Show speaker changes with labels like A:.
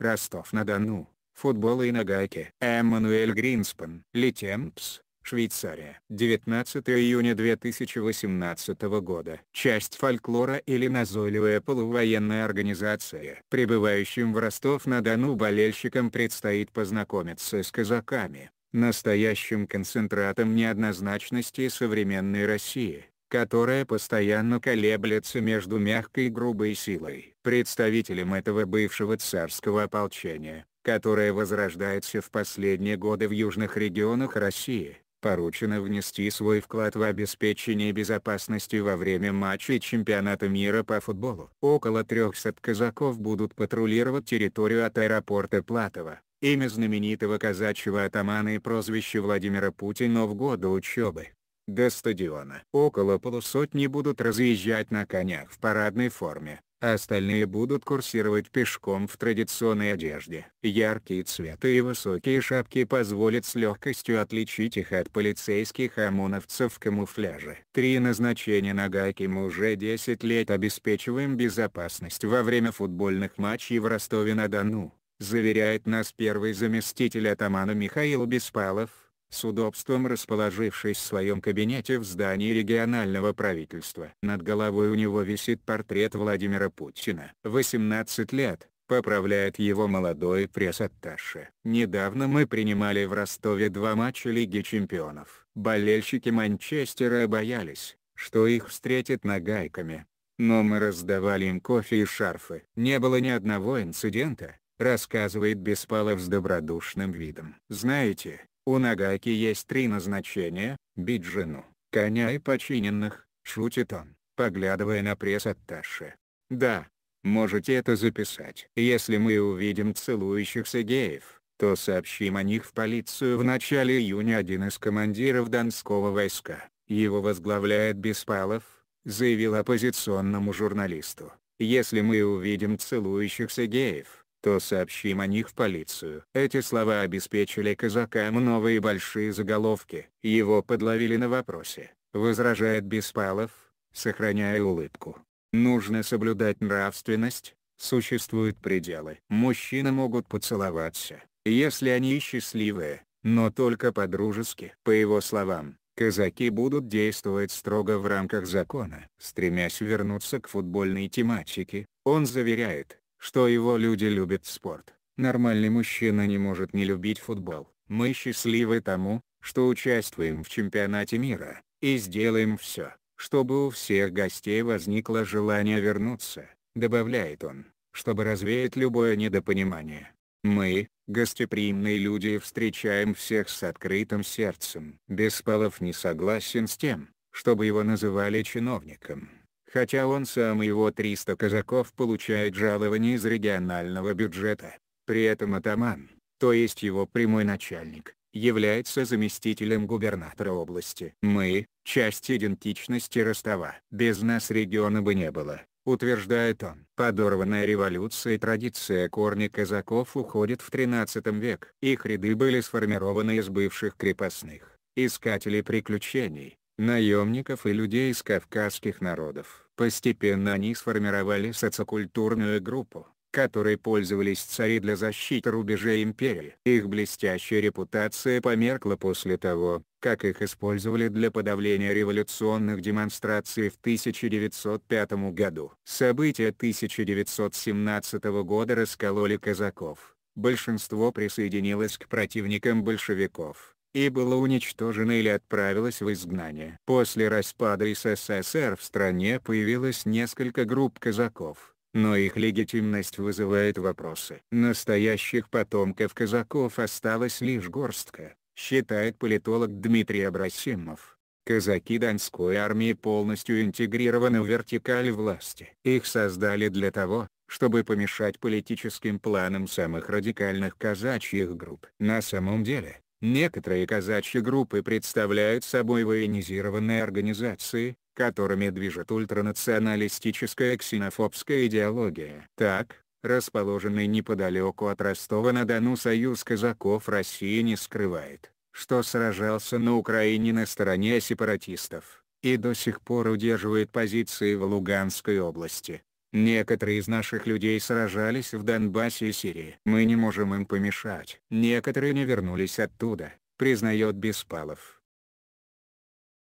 A: Ростов-на-Дону, футбол и нагайки. Эммануэль Гринспен, Литемпс, Швейцария. 19 июня 2018 года. Часть фольклора или назойливая полувоенная организация. Прибывающим в Ростов-на-Дону болельщикам предстоит познакомиться с казаками, настоящим концентратом неоднозначности современной России которая постоянно колеблется между мягкой и грубой силой. Представителем этого бывшего царского ополчения, которое возрождается в последние годы в южных регионах России, поручено внести свой вклад в обеспечение безопасности во время матчей чемпионата мира по футболу. Около 300 казаков будут патрулировать территорию от аэропорта Платова. Имя знаменитого казачьего атамана и прозвище Владимира Путина в годы учебы до стадиона. Около полусотни будут разъезжать на конях в парадной форме, а остальные будут курсировать пешком в традиционной одежде. Яркие цветы и высокие шапки позволят с легкостью отличить их от полицейских ОМОНовцев в камуфляже. Три назначения на гайке мы уже 10 лет обеспечиваем безопасность во время футбольных матчей в Ростове-на-Дону, заверяет нас первый заместитель атамана Михаил Беспалов с удобством расположившись в своем кабинете в здании регионального правительства. Над головой у него висит портрет Владимира Путина. 18 лет, поправляет его молодой пресс-атташе. Недавно мы принимали в Ростове два матча Лиги Чемпионов. Болельщики Манчестера боялись, что их встретят нагайками. Но мы раздавали им кофе и шарфы. Не было ни одного инцидента, рассказывает Беспалов с добродушным видом. Знаете, у Нагайки есть три назначения, бить жену, коня и починенных, шутит он, поглядывая на пресс от Таши. Да, можете это записать. Если мы увидим целующихся геев, то сообщим о них в полицию в начале июня один из командиров Донского войска, его возглавляет Беспалов, заявил оппозиционному журналисту. Если мы увидим целующихся геев, то сообщим о них в полицию. Эти слова обеспечили казакам новые большие заголовки. Его подловили на вопросе, возражает Беспалов, сохраняя улыбку. Нужно соблюдать нравственность, существуют пределы. Мужчины могут поцеловаться, если они счастливые, но только по-дружески. По его словам, казаки будут действовать строго в рамках закона. Стремясь вернуться к футбольной тематике, он заверяет, что его люди любят спорт. Нормальный мужчина не может не любить футбол. Мы счастливы тому, что участвуем в чемпионате мира, и сделаем все, чтобы у всех гостей возникло желание вернуться, добавляет он, чтобы развеять любое недопонимание. Мы, гостеприимные люди, встречаем всех с открытым сердцем. Беспалов не согласен с тем, чтобы его называли чиновником хотя он сам и его 300 казаков получают жалование из регионального бюджета. При этом атаман, то есть его прямой начальник, является заместителем губернатора области. Мы – часть идентичности Ростова. Без нас региона бы не было, утверждает он. Подорванная революция и традиция корни казаков уходит в 13 век. Их ряды были сформированы из бывших крепостных, искателей приключений, наемников и людей из кавказских народов. Постепенно они сформировали социокультурную группу, которой пользовались цари для защиты рубежей империи. Их блестящая репутация померкла после того, как их использовали для подавления революционных демонстраций в 1905 году. События 1917 года раскололи казаков. Большинство присоединилось к противникам большевиков и было уничтожено или отправилось в изгнание. После распада СССР в стране появилось несколько групп казаков, но их легитимность вызывает вопросы. Настоящих потомков казаков осталось лишь горстка, считает политолог Дмитрий Абрасимов. Казаки Донской армии полностью интегрированы в вертикаль власти. Их создали для того, чтобы помешать политическим планам самых радикальных казачьих групп. На самом деле, Некоторые казачьи группы представляют собой военизированные организации, которыми движет ультранационалистическая ксенофобская идеология. Так, расположенный неподалеку от Ростова-на-Дону Союз казаков России не скрывает, что сражался на Украине на стороне сепаратистов, и до сих пор удерживает позиции в Луганской области. Некоторые из наших людей сражались в Донбассе и Сирии. Мы не можем им помешать. Некоторые не вернулись оттуда, признает Беспалов.